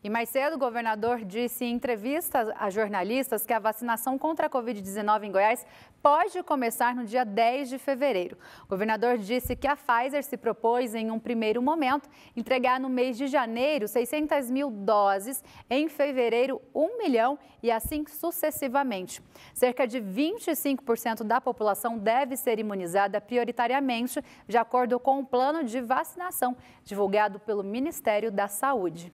E mais cedo, o governador disse em entrevista a jornalistas que a vacinação contra a Covid-19 em Goiás pode começar no dia 10 de fevereiro. O governador disse que a Pfizer se propôs, em um primeiro momento, entregar no mês de janeiro 600 mil doses, em fevereiro 1 milhão e assim sucessivamente. Cerca de 25% da população deve ser imunizada prioritariamente, de acordo com o plano de vacinação divulgado pelo Ministério da Saúde.